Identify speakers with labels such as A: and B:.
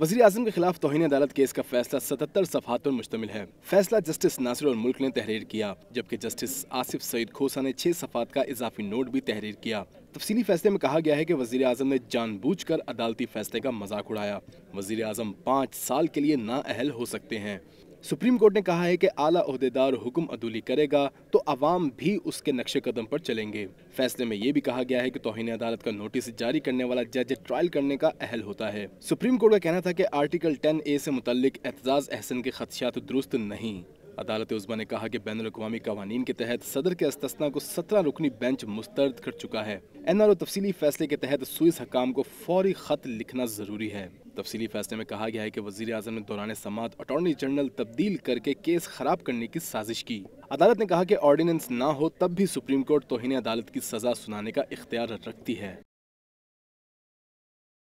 A: وزیر اعظم کے خلاف توہین عدالت کیس کا فیصلہ ستتر صفحات پر مشتمل ہے فیصلہ جسٹس ناصر اور ملک نے تحریر کیا جبکہ جسٹس آصف سعید کھوسا نے چھ صفحات کا اضافی نوٹ بھی تحریر کیا تفصیلی فیصلے میں کہا گیا ہے کہ وزیر اعظم نے جان بوجھ کر عدالتی فیصلے کا مذاق اڑایا وزیر اعظم پانچ سال کے لیے نااہل ہو سکتے ہیں سپریم کورٹ نے کہا ہے کہ اعلیٰ عہدیدار حکم عدولی کرے گا تو عوام بھی اس کے نقش قدم پر چلیں گے فیصلے میں یہ بھی کہا گیا ہے کہ توہین عدالت کا نوٹس جاری کرنے والا جج ٹرائل کرنے کا اہل ہوتا ہے سپریم کورٹ کا کہنا تھا کہ آرٹیکل ٹین اے سے متعلق اعتزاز احسن کے خدشات درست نہیں عدالت عزبا نے کہا کہ بین الاقوامی قوانین کے تحت صدر کے استثناء کو سترہ رکنی بینچ مسترد کر چکا ہے این آر او تفصیلی فیصلے کے تحت سوئس حکام کو فوری خط لکھنا ضروری ہے تفصیلی فیصلے میں کہا گیا ہے کہ وزیر اعظم دوران سماعت اٹارنی جنرل تبدیل کر کے کیس خراب کرنے کی سازش کی عدالت نے کہا کہ آرڈیننس نہ ہو تب بھی سپریم کورٹ توہین عدالت کی سزا سنانے کا اختیار رکھتی ہے